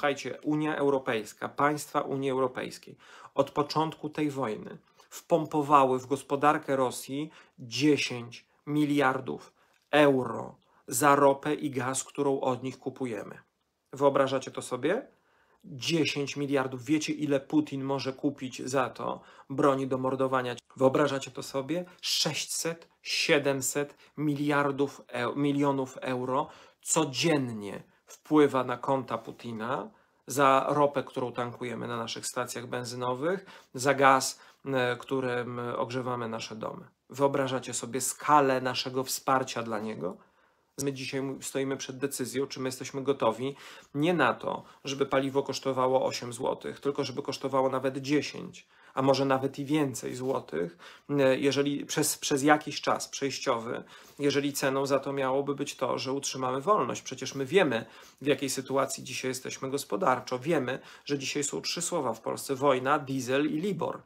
Słuchajcie, Unia Europejska, państwa Unii Europejskiej od początku tej wojny wpompowały w gospodarkę Rosji 10 miliardów euro za ropę i gaz, którą od nich kupujemy. Wyobrażacie to sobie? 10 miliardów. Wiecie, ile Putin może kupić za to broni do mordowania? Wyobrażacie to sobie? 600, 700 miliardów, e milionów euro codziennie wpływa na konta Putina za ropę, którą tankujemy na naszych stacjach benzynowych, za gaz, e, którym ogrzewamy nasze domy. Wyobrażacie sobie skalę naszego wsparcia dla niego? My dzisiaj stoimy przed decyzją, czy my jesteśmy gotowi nie na to, żeby paliwo kosztowało 8 zł, tylko żeby kosztowało nawet 10, a może nawet i więcej złotych, e, jeżeli przez, przez jakiś czas przejściowy, jeżeli ceną za to miałoby być to, że utrzymamy wolność. Przecież my wiemy, w jakiej sytuacji dzisiaj jesteśmy gospodarczo. Wiemy, że dzisiaj są trzy słowa w Polsce: wojna, diesel i Libor.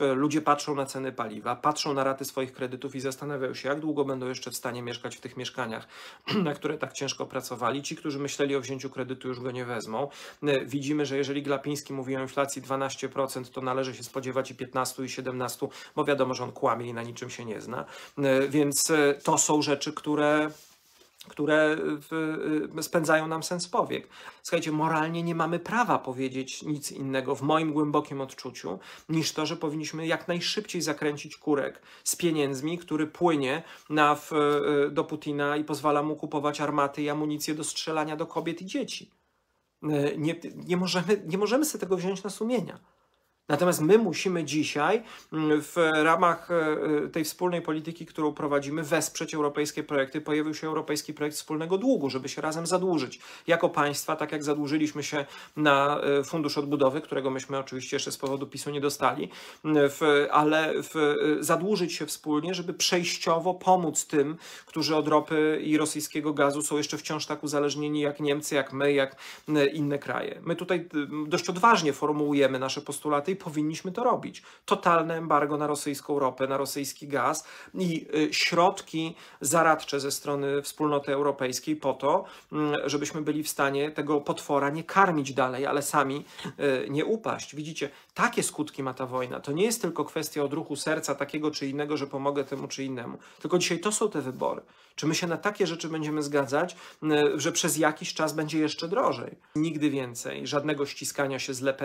E, ludzie patrzą na ceny paliwa, patrzą na raty swoich kredytów i zastanawiają się, jak długo będą jeszcze w stanie mieszkać w tych mieszkaniach, na które tak ciężko pracowali. Ci, którzy myśleli o wzięciu kredytu, już go nie wezmą. E, widzimy, że jeżeli Glapiński mówi o inflacji 12%, to należy się spodziewać i 15 i 17, bo wiadomo, że on kłamie i na niczym się nie zna. E, więc to są rzeczy, które które w, y, spędzają nam sens powiek. Słuchajcie, moralnie nie mamy prawa powiedzieć nic innego, w moim głębokim odczuciu, niż to, że powinniśmy jak najszybciej zakręcić kurek z pieniędzmi, który płynie na, w, y, do Putina i pozwala mu kupować armaty i amunicję do strzelania do kobiet i dzieci. Y, nie, nie, możemy, nie możemy sobie tego wziąć na sumienia. Natomiast my musimy dzisiaj mm, w ramach e, e, tej wspólnej polityki, którą prowadzimy, wesprzeć europejskie projekty. Pojawił się europejski projekt wspólnego długu, żeby się razem zadłużyć. Jako państwa, tak jak zadłużyliśmy się na e, Fundusz Odbudowy, którego myśmy oczywiście jeszcze z powodu PiSu nie dostali, mm, w, ale w, zadłużyć się wspólnie, żeby przejściowo pomóc tym, którzy od ropy i rosyjskiego gazu są jeszcze wciąż tak uzależnieni jak Niemcy, jak my, jak inne kraje. My tutaj dość odważnie formułujemy nasze postulaty i powinniśmy to robić. Totalne embargo na rosyjską ropę, na rosyjski gaz i y, środki zaradcze ze strony wspólnoty europejskiej po to, mm, żebyśmy byli w stanie tego potwora nie karmić dalej, ale sami y, nie upaść. Widzicie, takie skutki ma ta wojna. To nie jest tylko kwestia odruchu serca takiego czy innego, że pomogę temu czy innemu. Tylko dzisiaj to są te wybory. Czy my się na takie rzeczy będziemy zgadzać, e, że przez jakiś czas będzie jeszcze drożej? Nigdy więcej żadnego ściskania się z Le,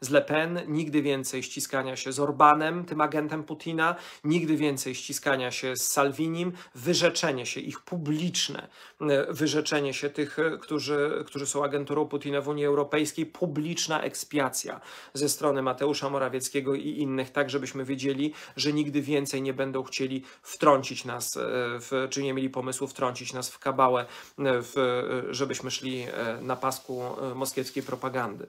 z Le Pen, nigdy więcej ściskania się z Orbanem, tym agentem Putina, nigdy więcej ściskania się z Salvinim, wyrzeczenie się ich publiczne, e, wyrzeczenie się tych, e, którzy, którzy są agenturą Putina w Unii Europejskiej, publiczna ekspiacja ze strony Mateusza Morawieckiego i innych, tak żebyśmy wiedzieli, że nigdy więcej nie będą chcieli wtrącić nas, w, czy nie mieli mieli pomysłu wtrącić nas w kabałę, e, w, e, żebyśmy szli e, na pasku moskiewskiej propagandy.